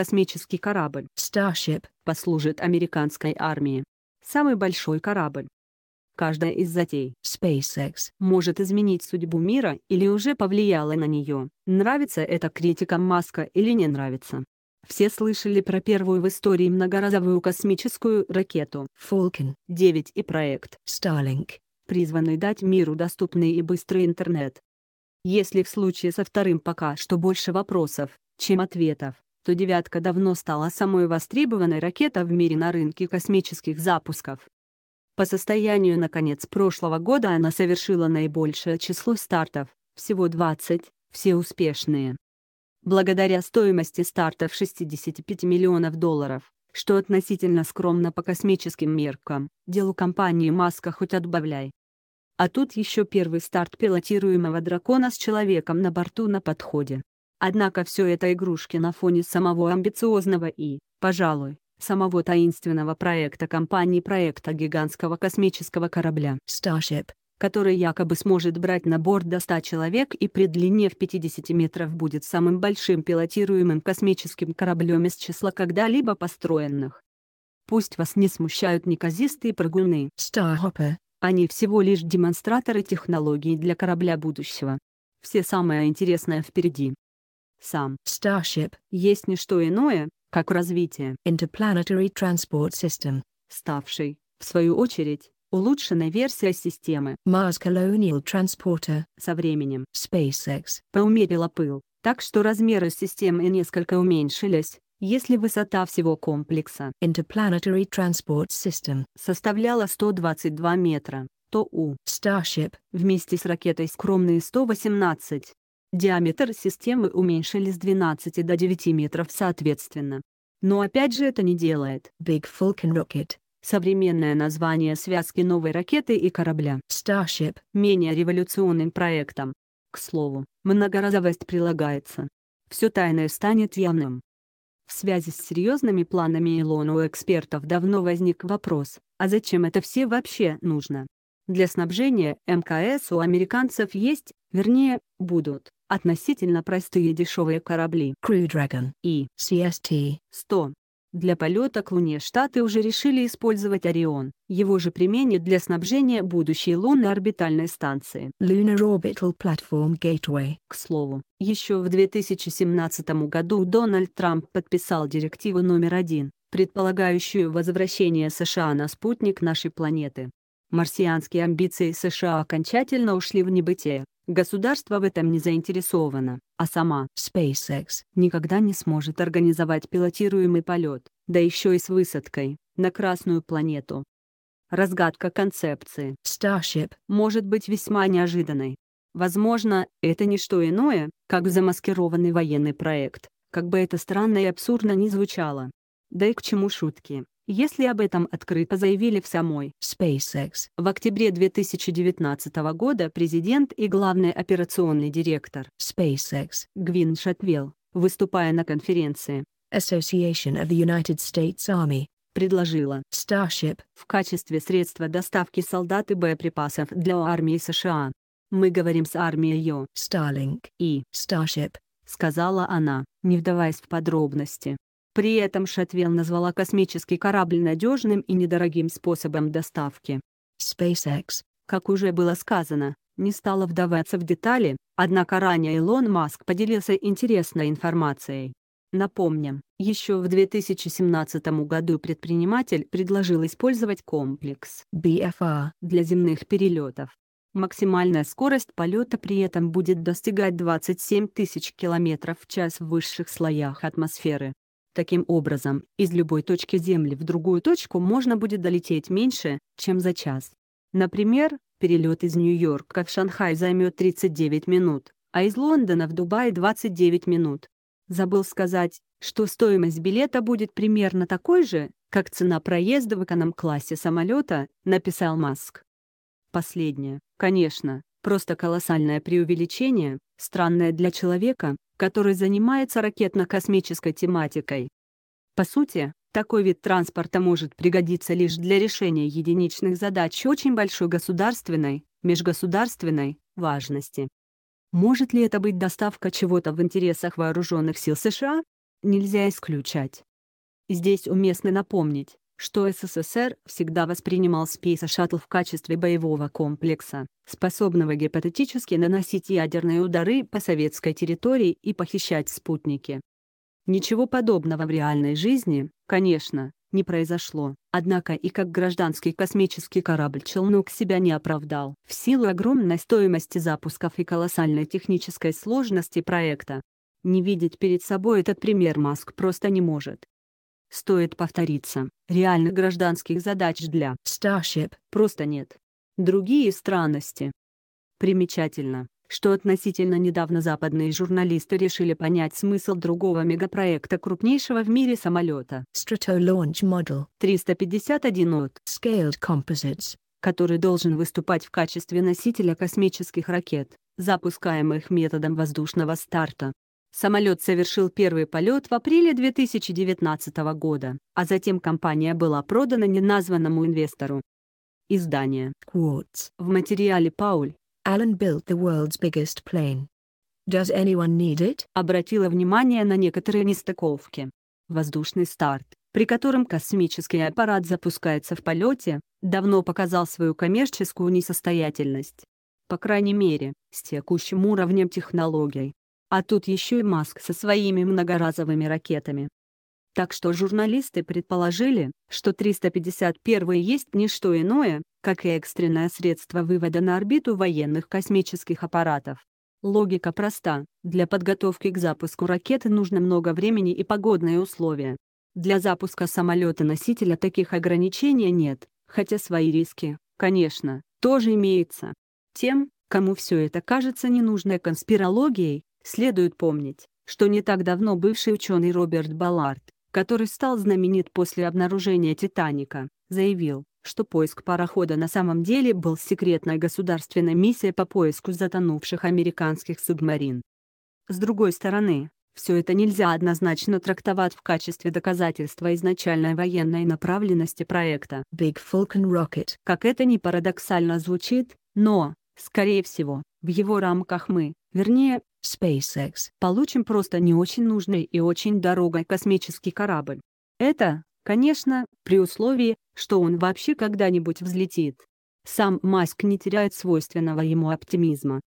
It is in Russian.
космический корабль Starship послужит американской армии. Самый большой корабль. Каждая из затей SpaceX может изменить судьбу мира или уже повлияла на нее. Нравится это критикам Маска или не нравится. Все слышали про первую в истории многоразовую космическую ракету Falcon 9 и проект Starlink, призванный дать миру доступный и быстрый интернет. Если в случае со вторым пока что больше вопросов, чем ответов, то «девятка» давно стала самой востребованной ракетой в мире на рынке космических запусков. По состоянию на конец прошлого года она совершила наибольшее число стартов, всего 20, все успешные. Благодаря стоимости стартов 65 миллионов долларов, что относительно скромно по космическим меркам, делу компании «Маска» хоть отбавляй. А тут еще первый старт пилотируемого дракона с человеком на борту на подходе. Однако все это игрушки на фоне самого амбициозного и, пожалуй, самого таинственного проекта компании проекта гигантского космического корабля Starship, который якобы сможет брать на борт до 100 человек и при длине в 50 метров будет самым большим пилотируемым космическим кораблем из числа когда-либо построенных. Пусть вас не смущают неказистые прыгуны Starhopper, они всего лишь демонстраторы технологий для корабля будущего. Все самое интересное впереди сам Starship есть не что иное, как развитие Interplanetary Transport System, ставший, в свою очередь, улучшенная версия системы Mars Colonial Transporter со временем SpaceX поумерила пыл, так что размеры системы несколько уменьшились, если высота всего комплекса Interplanetary Transport System составляла 122 метра, то у Starship вместе с ракетой скромные 118 Диаметр системы уменьшили с 12 до 9 метров соответственно. Но опять же это не делает Big Falcon Rocket современное название связки новой ракеты и корабля Starship менее революционным проектом. К слову, многоразовость прилагается. Все тайное станет явным. В связи с серьезными планами Илона у экспертов давно возник вопрос, а зачем это все вообще нужно? Для снабжения МКС у американцев есть, вернее, будут, относительно простые дешевые корабли Crew Dragon и CST-100. Для полета к Луне Штаты уже решили использовать Орион. Его же применят для снабжения будущей лунной орбитальной станции. Lunar Orbital Platform Gateway. К слову, еще в 2017 году Дональд Трамп подписал директиву номер один, предполагающую возвращение США на спутник нашей планеты. Марсианские амбиции США окончательно ушли в небытие, Государство в этом не заинтересовано, а сама SpaceX никогда не сможет организовать пилотируемый полет, да еще и с высадкой, на Красную планету. Разгадка концепции Starship может быть весьма неожиданной. Возможно, это не что иное, как замаскированный военный проект, как бы это странно и абсурдно ни звучало. Да и к чему шутки, если об этом открыто заявили в самой SpaceX. В октябре 2019 года президент и главный операционный директор SpaceX Гвин Шатвелл, выступая на конференции Association of the United States Army, предложила Starship в качестве средства доставки солдат и боеприпасов для армии США. Мы говорим с армией Starlink и Starship, сказала она, не вдаваясь в подробности. При этом Шатвел назвала космический корабль надежным и недорогим способом доставки. SpaceX, как уже было сказано, не стала вдаваться в детали, однако ранее Илон Маск поделился интересной информацией. Напомним, еще в 2017 году предприниматель предложил использовать комплекс BFR для земных перелетов. Максимальная скорость полета при этом будет достигать 27 тысяч километров в час в высших слоях атмосферы. Таким образом, из любой точки Земли в другую точку можно будет долететь меньше, чем за час. Например, перелет из Нью-Йорка в Шанхай займет 39 минут, а из Лондона в Дубай 29 минут. Забыл сказать, что стоимость билета будет примерно такой же, как цена проезда в эконом-классе самолета, написал Маск. Последнее, конечно, просто колоссальное преувеличение, странное для человека, который занимается ракетно-космической тематикой. По сути, такой вид транспорта может пригодиться лишь для решения единичных задач очень большой государственной, межгосударственной важности. Может ли это быть доставка чего-то в интересах вооруженных сил США? Нельзя исключать. Здесь уместно напомнить, что СССР всегда воспринимал Space Shuttle в качестве боевого комплекса, способного гипотетически наносить ядерные удары по советской территории и похищать спутники. Ничего подобного в реальной жизни, конечно, не произошло, однако и как гражданский космический корабль «Челнок» себя не оправдал. В силу огромной стоимости запусков и колоссальной технической сложности проекта, не видеть перед собой этот пример Маск просто не может. Стоит повториться, реальных гражданских задач для Starship просто нет. Другие странности. Примечательно, что относительно недавно западные журналисты решили понять смысл другого мегапроекта крупнейшего в мире самолета Strato Launch Model 351 от Scaled Composites, который должен выступать в качестве носителя космических ракет, запускаемых методом воздушного старта. Самолет совершил первый полет в апреле 2019 года, а затем компания была продана неназванному инвестору. Издание. Quartz В материале Пауль. Alan built the world's biggest plane. Does anyone need it? Обратила внимание на некоторые нестыковки. Воздушный старт, при котором космический аппарат запускается в полете, давно показал свою коммерческую несостоятельность. По крайней мере, с текущим уровнем технологий. А тут еще и Маск со своими многоразовыми ракетами. Так что журналисты предположили, что 351 есть не что иное, как и экстренное средство вывода на орбиту военных космических аппаратов. Логика проста, для подготовки к запуску ракеты нужно много времени и погодные условия. Для запуска самолета-носителя таких ограничений нет, хотя свои риски, конечно, тоже имеются. Тем, кому все это кажется ненужной конспирологией, Следует помнить, что не так давно бывший ученый Роберт Баллард, который стал знаменит после обнаружения «Титаника», заявил, что поиск парохода на самом деле был секретной государственной миссией по поиску затонувших американских субмарин. С другой стороны, все это нельзя однозначно трактовать в качестве доказательства изначальной военной направленности проекта Big Falcon Rocket. Как это ни парадоксально звучит, но, скорее всего, в его рамках мы, вернее, SpaceX, получим просто не очень нужный и очень дорогой космический корабль. Это, конечно, при условии, что он вообще когда-нибудь взлетит. Сам Маск не теряет свойственного ему оптимизма.